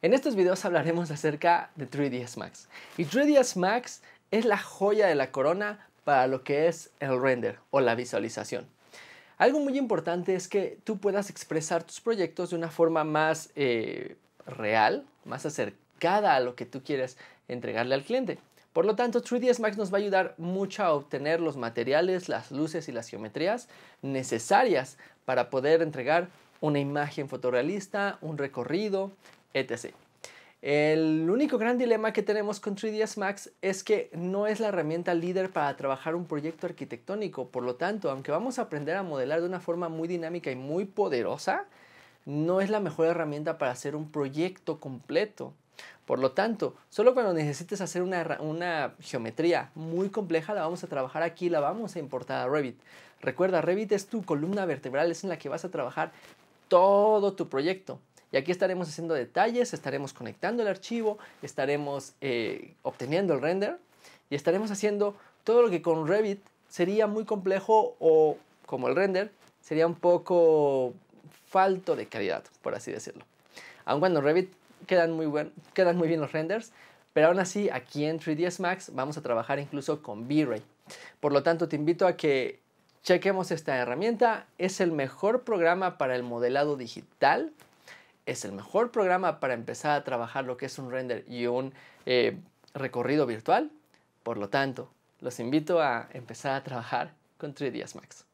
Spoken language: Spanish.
En estos videos hablaremos acerca de 3ds Max. Y 3ds Max es la joya de la corona para lo que es el render o la visualización. Algo muy importante es que tú puedas expresar tus proyectos de una forma más eh, real, más acercada a lo que tú quieres entregarle al cliente. Por lo tanto, 3ds Max nos va a ayudar mucho a obtener los materiales, las luces y las geometrías necesarias para poder entregar una imagen fotorrealista, un recorrido, etc. El único gran dilema que tenemos con 3ds Max es que no es la herramienta líder para trabajar un proyecto arquitectónico, por lo tanto, aunque vamos a aprender a modelar de una forma muy dinámica y muy poderosa, no es la mejor herramienta para hacer un proyecto completo. Por lo tanto, solo cuando necesites hacer una, una, geometría muy compleja, la vamos a trabajar aquí, la vamos a importar a Revit. Recuerda, Revit es tu columna vertebral, es en la que vas a trabajar todo tu proyecto. Y aquí estaremos haciendo detalles, estaremos conectando el archivo, estaremos eh, obteniendo el render y estaremos haciendo todo lo que con Revit sería muy complejo o como el render sería un poco falto de calidad, por así decirlo. Aun cuando Revit quedan muy, quedan muy bien los renders, pero aún así aquí en 3ds Max vamos a trabajar incluso con V-Ray. Por lo tanto te invito a que chequemos esta herramienta, es el mejor programa para el modelado digital es el mejor programa para empezar a trabajar lo que es un render y un eh, recorrido virtual. Por lo tanto, los invito a empezar a trabajar con 3ds Max.